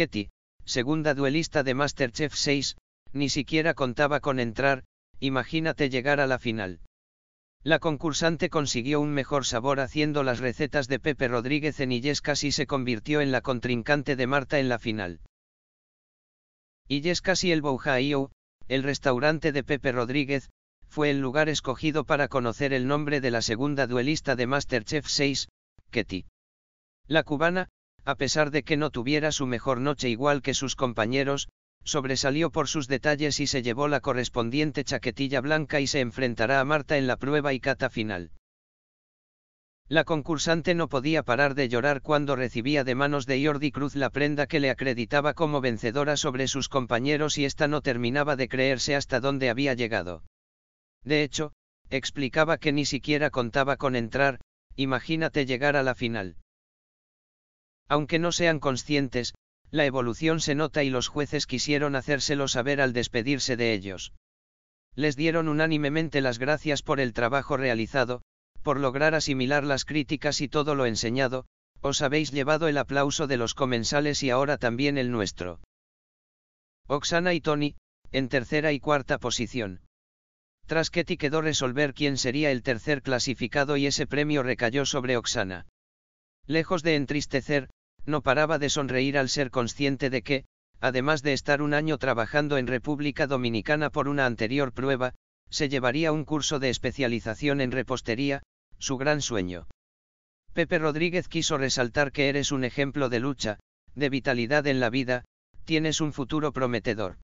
Ketty, segunda duelista de Masterchef 6, ni siquiera contaba con entrar, imagínate llegar a la final. La concursante consiguió un mejor sabor haciendo las recetas de Pepe Rodríguez en Illescas y se convirtió en la contrincante de Marta en la final. Illescas y el Boujaío, el restaurante de Pepe Rodríguez, fue el lugar escogido para conocer el nombre de la segunda duelista de Masterchef 6, Ketty. La cubana, a pesar de que no tuviera su mejor noche igual que sus compañeros, sobresalió por sus detalles y se llevó la correspondiente chaquetilla blanca y se enfrentará a Marta en la prueba y cata final. La concursante no podía parar de llorar cuando recibía de manos de Jordi Cruz la prenda que le acreditaba como vencedora sobre sus compañeros y ésta no terminaba de creerse hasta dónde había llegado. De hecho, explicaba que ni siquiera contaba con entrar, imagínate llegar a la final. Aunque no sean conscientes, la evolución se nota y los jueces quisieron hacérselo saber al despedirse de ellos. Les dieron unánimemente las gracias por el trabajo realizado, por lograr asimilar las críticas y todo lo enseñado, os habéis llevado el aplauso de los comensales y ahora también el nuestro. Oxana y Tony, en tercera y cuarta posición. Tras Ketty quedó resolver quién sería el tercer clasificado y ese premio recayó sobre Oxana. Lejos de entristecer, no paraba de sonreír al ser consciente de que, además de estar un año trabajando en República Dominicana por una anterior prueba, se llevaría un curso de especialización en repostería, su gran sueño. Pepe Rodríguez quiso resaltar que eres un ejemplo de lucha, de vitalidad en la vida, tienes un futuro prometedor.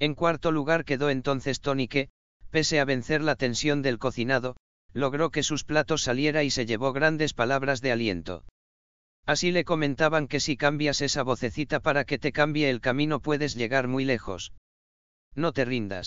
En cuarto lugar quedó entonces Tony que, pese a vencer la tensión del cocinado, logró que sus platos saliera y se llevó grandes palabras de aliento. Así le comentaban que si cambias esa vocecita para que te cambie el camino puedes llegar muy lejos. No te rindas.